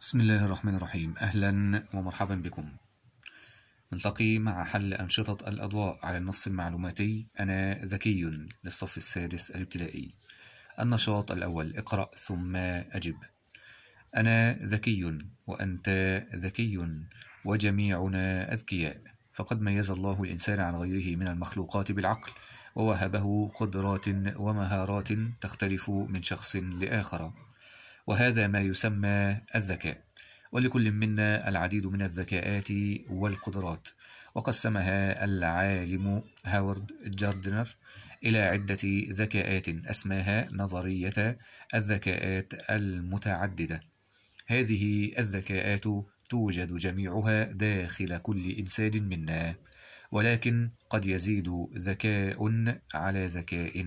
بسم الله الرحمن الرحيم أهلا ومرحبا بكم نلتقي مع حل أنشطة الأضواء على النص المعلوماتي أنا ذكي للصف السادس الابتدائي النشاط الأول اقرأ ثم أجب أنا ذكي وأنت ذكي وجميعنا أذكياء فقد ميز الله الإنسان عن غيره من المخلوقات بالعقل ووهبه قدرات ومهارات تختلف من شخص لآخر وهذا ما يسمى الذكاء ولكل منا العديد من الذكاءات والقدرات وقسمها العالم هاورد جاردنر إلى عدة ذكاءات أسماها نظرية الذكاءات المتعددة هذه الذكاءات توجد جميعها داخل كل إنسان منا ولكن قد يزيد ذكاء على ذكاء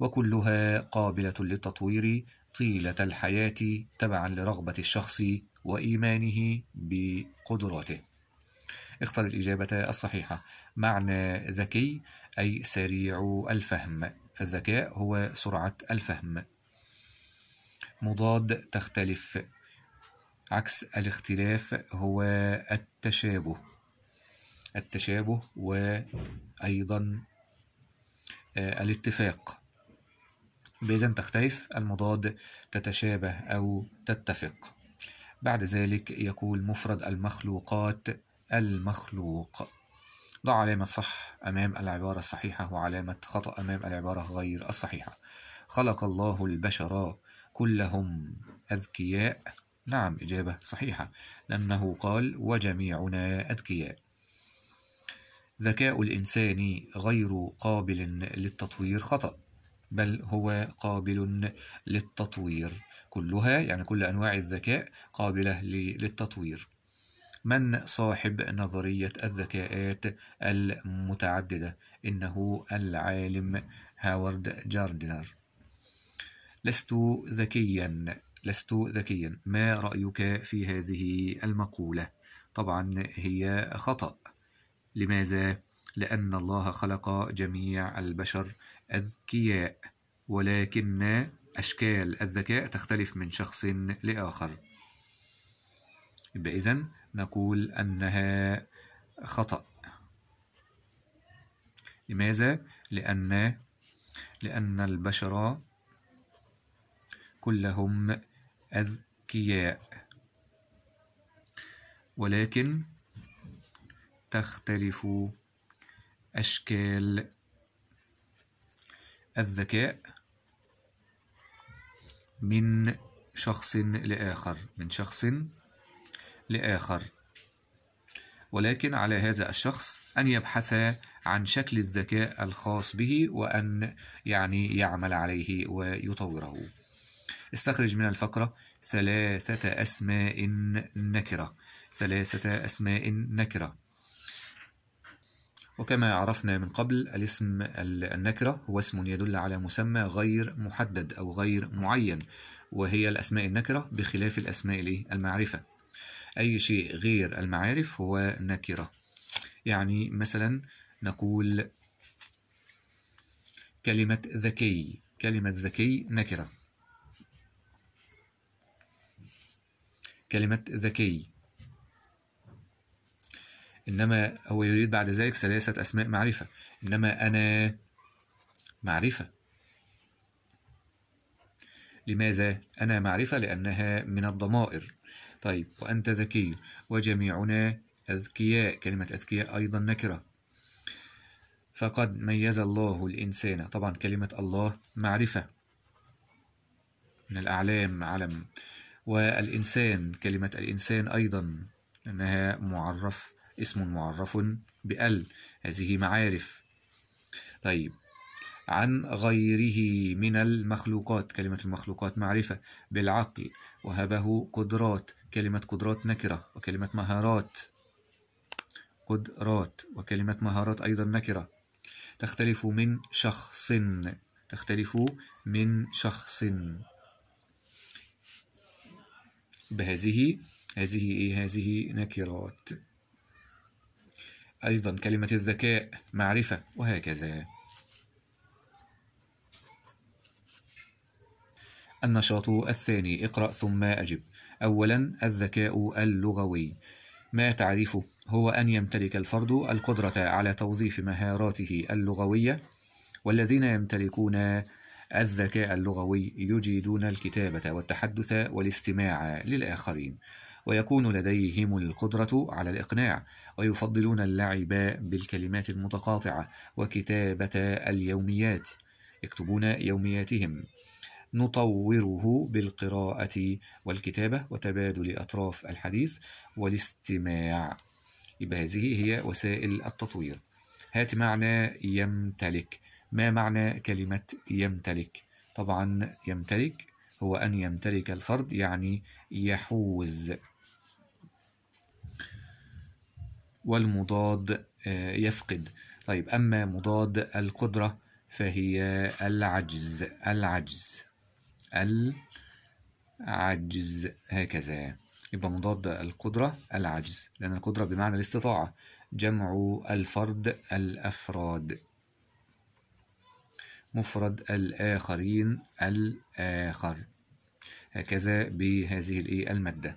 وكلها قابلة للتطوير طيلة الحياة تبعا لرغبة الشخص وإيمانه بقدراته اختر الإجابة الصحيحة معنى ذكي أي سريع الفهم فالذكاء هو سرعة الفهم مضاد تختلف عكس الاختلاف هو التشابه التشابه وأيضا آه، الاتفاق بإذن تختلف المضاد تتشابه أو تتفق بعد ذلك يقول مفرد المخلوقات المخلوق ضع علامة صح أمام العبارة الصحيحة وعلامة خطأ أمام العبارة غير الصحيحة خلق الله البشر كلهم أذكياء نعم إجابة صحيحة لأنه قال وجميعنا أذكياء ذكاء الإنسان غير قابل للتطوير خطأ بل هو قابل للتطوير كلها يعني كل أنواع الذكاء قابلة للتطوير من صاحب نظرية الذكاءات المتعددة إنه العالم هاورد جاردنر لست ذكيا لست ذكيا ما رأيك في هذه المقولة طبعا هي خطأ لماذا؟ لأن الله خلق جميع البشر أذكياء ولكن أشكال الذكاء تختلف من شخص لآخر يبقى إذا نقول أنها خطأ لماذا؟ لأن لأن البشر كلهم أذكياء ولكن تختلف أشكال الذكاء من شخص لآخر من شخص لآخر ولكن على هذا الشخص أن يبحث عن شكل الذكاء الخاص به وأن يعني يعمل عليه ويطوره استخرج من الفقرة ثلاثة أسماء نكرة ثلاثة أسماء نكرة وكما عرفنا من قبل الاسم النكرة هو اسم يدل على مسمى غير محدد أو غير معين وهي الأسماء النكرة بخلاف الأسماء المعرفة أي شيء غير المعارف هو نكرة يعني مثلا نقول كلمة ذكي كلمة ذكي نكرة كلمة ذكي إنما هو يريد بعد ذلك ثلاثة أسماء معرفة إنما أنا معرفة لماذا أنا معرفة لأنها من الضمائر طيب وأنت ذكي وجميعنا أذكياء كلمة أذكياء أيضا نكرة فقد ميز الله الإنسان طبعا كلمة الله معرفة من الأعلام علم والإنسان كلمة الإنسان أيضا أنها معرف اسم معرف بأل هذه معارف طيب عن غيره من المخلوقات كلمة المخلوقات معرفة بالعقل وهبه قدرات كلمة قدرات نكرة وكلمة مهارات قدرات وكلمة مهارات أيضا نكرة تختلف من شخص تختلف من شخص بهذه هذه إيه هذه نكرات أيضا كلمة الذكاء معرفة وهكذا النشاط الثاني اقرأ ثم أجب أولا الذكاء اللغوي ما تعريفه هو أن يمتلك الفرد القدرة على توظيف مهاراته اللغوية والذين يمتلكون الذكاء اللغوي يجيدون الكتابة والتحدث والاستماع للآخرين ويكون لديهم القدرة على الإقناع ويفضلون اللعب بالكلمات المتقاطعة وكتابة اليوميات يكتبون يومياتهم نطوره بالقراءة والكتابة وتبادل أطراف الحديث والاستماع يبقى هذه هي وسائل التطوير هات معنى يمتلك ما معنى كلمة يمتلك؟ طبعا يمتلك هو أن يمتلك الفرد يعني يحوز والمضاد آه، يفقد طيب أما مضاد القدرة فهي العجز العجز العجز هكذا يبقى مضاد القدرة العجز لأن القدرة بمعنى الاستطاعة جمع الفرد الأفراد مفرد الآخرين الآخر هكذا بهذه الإيه المادة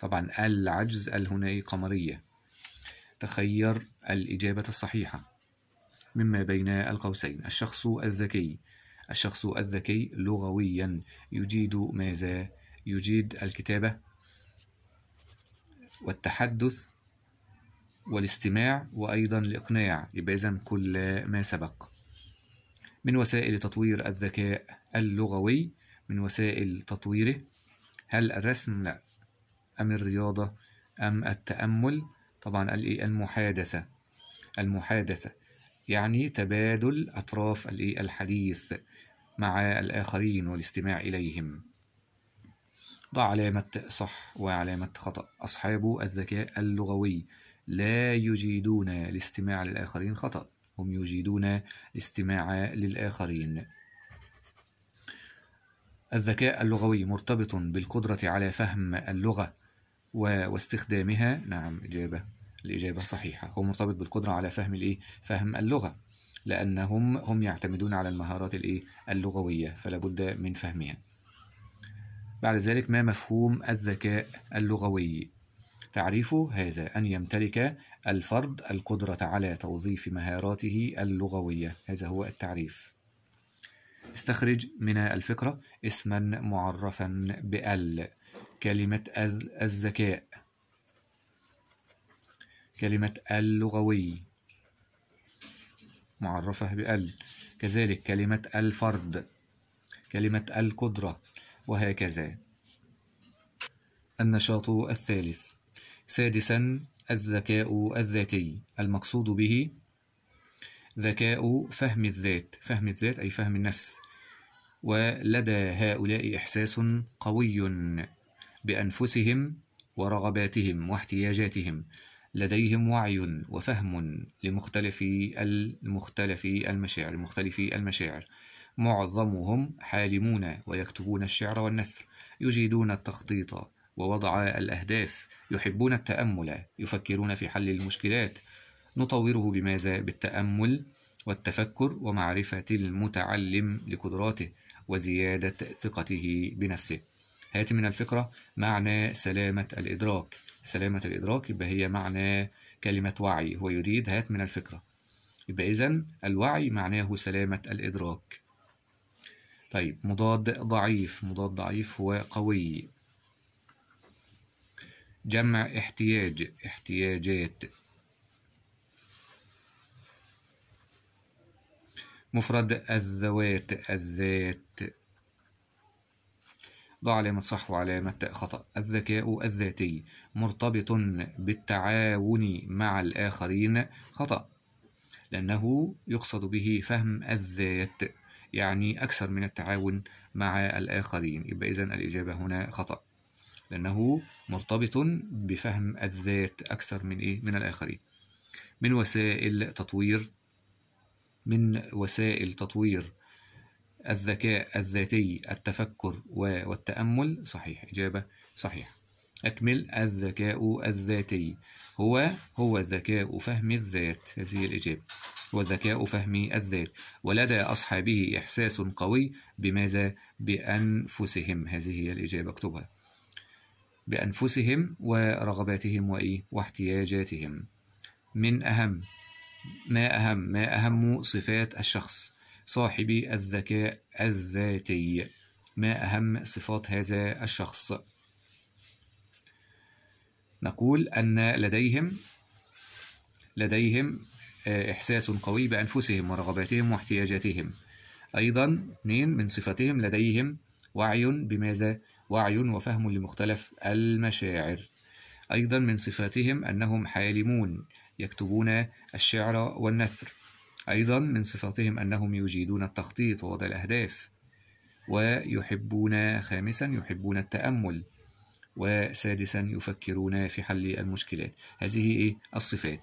طبعا العجز الهنائي قمرية تخير الإجابة الصحيحة مما بين القوسين الشخص الذكي الشخص الذكي لغويا يجيد ماذا؟ يجيد الكتابة والتحدث والاستماع وأيضا الإقناع يبقى كل ما سبق من وسائل تطوير الذكاء اللغوي من وسائل تطويره هل الرسم لا أم الرياضة أم التأمل طبعا المحادثة المحادثة يعني تبادل أطراف الحديث مع الآخرين والاستماع إليهم ضع علامة صح وعلامة خطأ أصحاب الذكاء اللغوي لا يجيدون الاستماع للآخرين خطأ هم يجيدون الاستماع للآخرين الذكاء اللغوي مرتبط بالقدرة على فهم اللغة واستخدامها نعم إجابة الإجابة صحيحة هو مرتبط بالقدرة على فهم الإيه؟ فهم اللغة لأنهم هم يعتمدون على المهارات الإيه؟ اللغوية فلا بد من فهمها بعد ذلك ما مفهوم الذكاء اللغوي تعريف هذا أن يمتلك الفرد القدرة على توظيف مهاراته اللغوية هذا هو التعريف استخرج من الفكرة اسما معرفا بال كلمة الذكاء كلمة اللغوي معرفة بال كذلك كلمة الفرد كلمة القدرة وهكذا النشاط الثالث سادسا الذكاء الذاتي المقصود به ذكاء فهم الذات فهم الذات أي فهم النفس ولدى هؤلاء إحساس قوي بأنفسهم ورغباتهم واحتياجاتهم لديهم وعي وفهم لمختلف المختلف المشاعر مختلف المشاعر معظمهم حالمون ويكتبون الشعر والنثر يجيدون التخطيط ووضع الأهداف يحبون التأمل يفكرون في حل المشكلات نطوره بماذا؟ بالتأمل والتفكر ومعرفة المتعلم لقدراته وزيادة ثقته بنفسه هات من الفكرة معنى سلامة الإدراك سلامة الإدراك يبقى هي معنى كلمة وعي هو يريد هات من الفكرة يبقى إذن الوعي معناه سلامة الإدراك طيب مضاد ضعيف مضاد ضعيف هو قوي جمع احتياج احتياجات مفرد الذوات الذات ضع علامة صح وعلامة خطأ الذكاء الذاتي مرتبط بالتعاون مع الآخرين خطأ لأنه يقصد به فهم الذات يعني أكثر من التعاون مع الآخرين يبقى إذن الإجابة هنا خطأ لأنه مرتبط بفهم الذات أكثر من إيه؟ من الآخرين من وسائل تطوير من وسائل تطوير الذكاء الذاتي التفكر والتأمل صحيح إجابة صحيح أكمل الذكاء الذاتي هو هو ذكاء فهم الذات هذه الإجابة هو ذكاء فهم الذات ولدى أصحابه إحساس قوي بماذا بأنفسهم هذه هي الإجابة اكتبها بأنفسهم ورغباتهم وإيه واحتياجاتهم من أهم ما أهم ما أهم صفات الشخص صاحبي الذكاء الذاتي ما أهم صفات هذا الشخص نقول أن لديهم لديهم آه، إحساس قوي بأنفسهم ورغباتهم واحتياجاتهم أيضا اثنين من صفتهم لديهم وعي بماذا وعي وفهم لمختلف المشاعر أيضا من صفاتهم أنهم حالمون يكتبون الشعر والنثر أيضا من صفاتهم أنهم يجيدون التخطيط ووضع الأهداف ويحبون خامسا يحبون التأمل وسادسا يفكرون في حل المشكلات هذه إيه؟ الصفات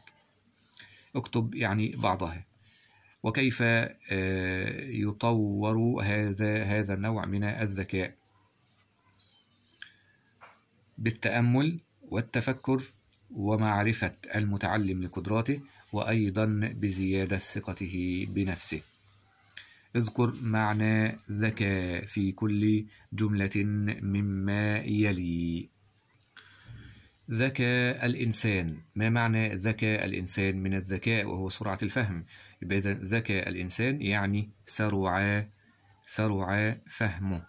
اكتب يعني بعضها وكيف آه، يطور هذا هذا النوع من الذكاء بالتأمل والتفكر ومعرفة المتعلم لقدراته وأيضا بزيادة ثقته بنفسه اذكر معنى ذكاء في كل جملة مما يلي ذكاء الإنسان ما معنى ذكاء الإنسان من الذكاء وهو سرعة الفهم يبقى إذا ذكاء الإنسان يعني سرعة سرعة فهمه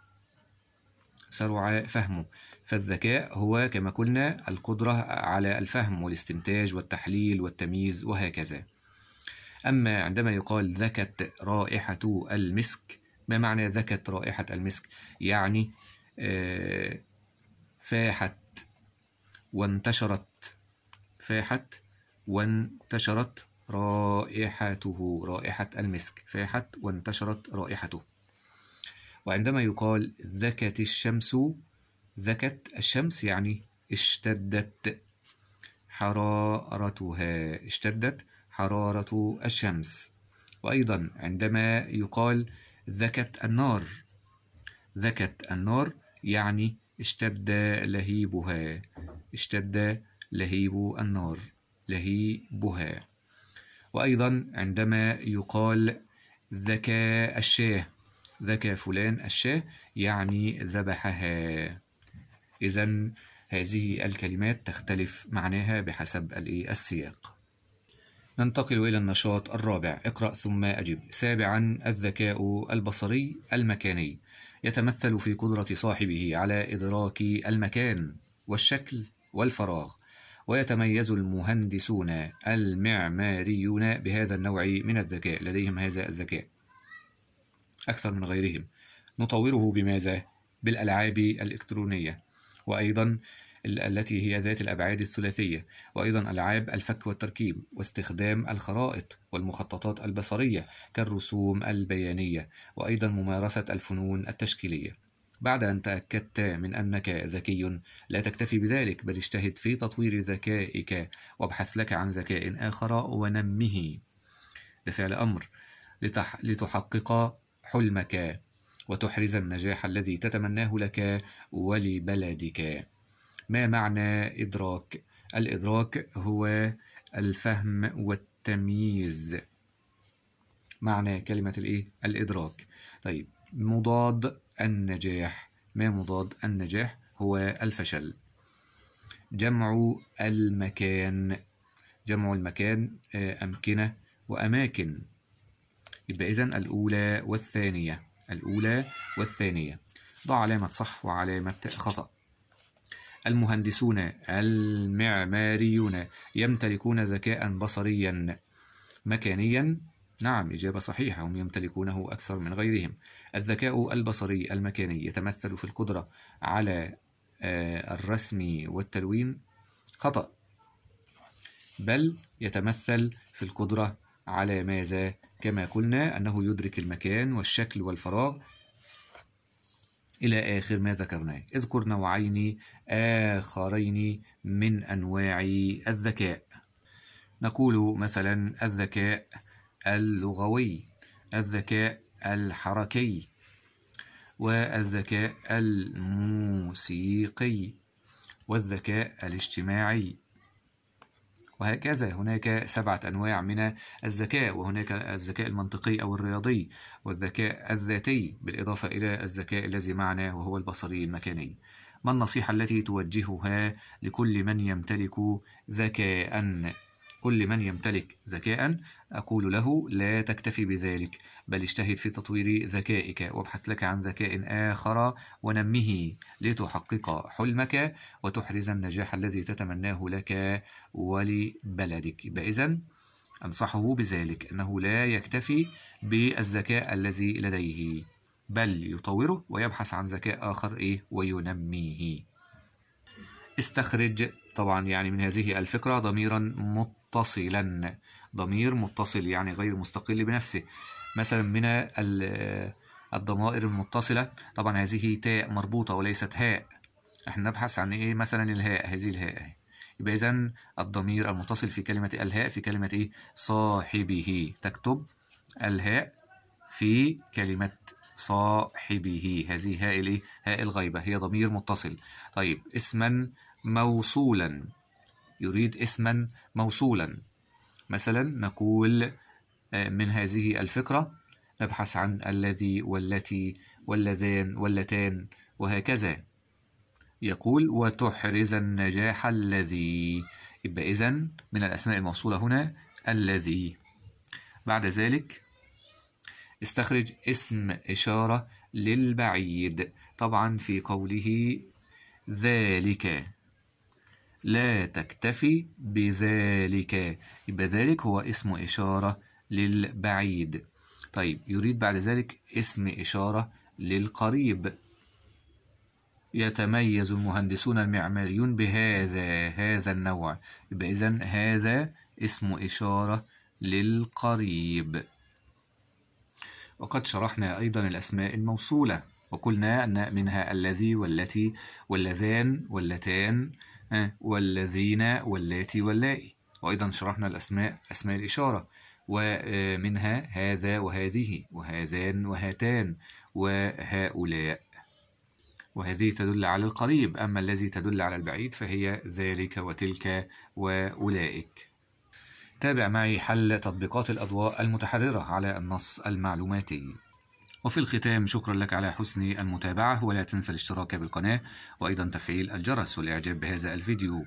سرعة فهمه فالذكاء هو كما قلنا القدرة على الفهم والاستنتاج والتحليل والتمييز وهكذا أما عندما يقال ذكت رائحة المسك ما معنى ذكت رائحة المسك؟ يعني آه، فاحت وانتشرت فاحت وانتشرت رائحته رائحة المسك فاحت وانتشرت رائحته وعندما يقال ذكت الشمس زكت الشمس يعني اشتدت حرارتها اشتدت حرارة الشمس وأيضا عندما يقال ذكت النار ذكت النار يعني اشتد لهيبها اشتد لهيب النار لهيبها وأيضا عندما يقال ذكى الشاه ذكى فلان الشاه يعني ذبحها إذا هذه الكلمات تختلف معناها بحسب السياق ننتقل إلى النشاط الرابع اقرأ ثم أجب سابعا الذكاء البصري المكاني يتمثل في قدرة صاحبه على إدراك المكان والشكل والفراغ ويتميز المهندسون المعماريون بهذا النوع من الذكاء لديهم هذا الذكاء أكثر من غيرهم نطوره بماذا؟ بالألعاب الإلكترونية وأيضا التي هي ذات الأبعاد الثلاثية وأيضا ألعاب الفك والتركيب واستخدام الخرائط والمخططات البصرية كالرسوم البيانية وأيضا ممارسة الفنون التشكيلية بعد أن تأكدت من أنك ذكي لا تكتفي بذلك بل اجتهد في تطوير ذكائك وابحث لك عن ذكاء آخر ونمه بفعل أمر لتح... لتحقق حلمك وتحرز النجاح الذي تتمناه لك ولبلدك ما معنى إدراك؟ الإدراك هو الفهم والتمييز معنى كلمة الإيه؟ الإدراك طيب مضاد النجاح ما مضاد النجاح هو الفشل جمع المكان جمع المكان آه، أمكنة وأماكن يبقى إذن الأولى والثانية الأولى والثانية ضع علامة صح وعلامة خطأ المهندسون المعماريون يمتلكون ذكاء بصريا مكانيا نعم إجابة صحيحة هم يمتلكونه أكثر من غيرهم الذكاء البصري المكاني يتمثل في القدرة على آه، الرسم والتلوين خطأ بل يتمثل في القدرة على ماذا؟ كما قلنا أنه يدرك المكان والشكل والفراغ إلى آخر ما ذكرناه اذكر نوعين آخرين من أنواع الذكاء نقول مثلا الذكاء اللغوي الذكاء الحركي والذكاء الموسيقي والذكاء الاجتماعي وهكذا هناك سبعة أنواع من الذكاء وهناك الذكاء المنطقي أو الرياضي والذكاء الذاتي بالإضافة إلى الذكاء الذي معنا وهو البصري المكاني ما النصيحة التي توجهها لكل من يمتلك ذكاءً كل من يمتلك ذكاء أقول له لا تكتفي بذلك بل اجتهد في تطوير ذكائك وابحث لك عن ذكاء آخر ونمه لتحقق حلمك وتحرز النجاح الذي تتمناه لك ولبلدك إذا أنصحه بذلك أنه لا يكتفي بالذكاء الذي لديه بل يطوره ويبحث عن ذكاء آخر إيه وينميه استخرج طبعا يعني من هذه الفكرة ضميرا متصلا ضمير متصل يعني غير مستقل بنفسه مثلا من الضمائر المتصلة طبعا هذه تاء مربوطة وليست هاء احنا نبحث عن ايه مثلا الهاء هذه الهاء يبقى إذا الضمير المتصل في كلمة الهاء في كلمة إيه؟ صاحبه تكتب الهاء في كلمة صاحبه هذه هاء الإيه؟ هاء الغيبة هي ضمير متصل طيب اسما موصولا يريد اسما موصولا مثلا نقول آه، من هذه الفكرة نبحث عن الذي والتي واللذان واللتان وهكذا يقول وتحرز النجاح الذي يبقى إذا من الأسماء الموصولة هنا الذي بعد ذلك استخرج اسم إشارة للبعيد طبعا في قوله ذلك لا تكتفي بذلك يبقى ذلك هو اسم إشارة للبعيد طيب يريد بعد ذلك اسم إشارة للقريب يتميز المهندسون المعماريون بهذا هذا النوع يبقى إذن هذا اسم إشارة للقريب وقد شرحنا أيضا الأسماء الموصولة وقلنا أن منها الذي والتي واللذان واللتان والذين واللاتي واللائي وأيضا شرحنا الأسماء أسماء الإشارة ومنها هذا وهذه وهذان وهاتان وهؤلاء وهذه تدل على القريب أما الذي تدل على البعيد فهي ذلك وتلك وأولئك تابع معي حل تطبيقات الأضواء المتحررة على النص المعلوماتي وفي الختام شكرا لك على حسن المتابعة ولا تنسى الاشتراك بالقناة وأيضا تفعيل الجرس والإعجاب بهذا الفيديو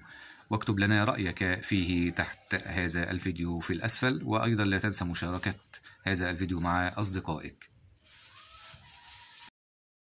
واكتب لنا رأيك فيه تحت هذا الفيديو في الأسفل وأيضا لا تنسى مشاركة هذا الفيديو مع أصدقائك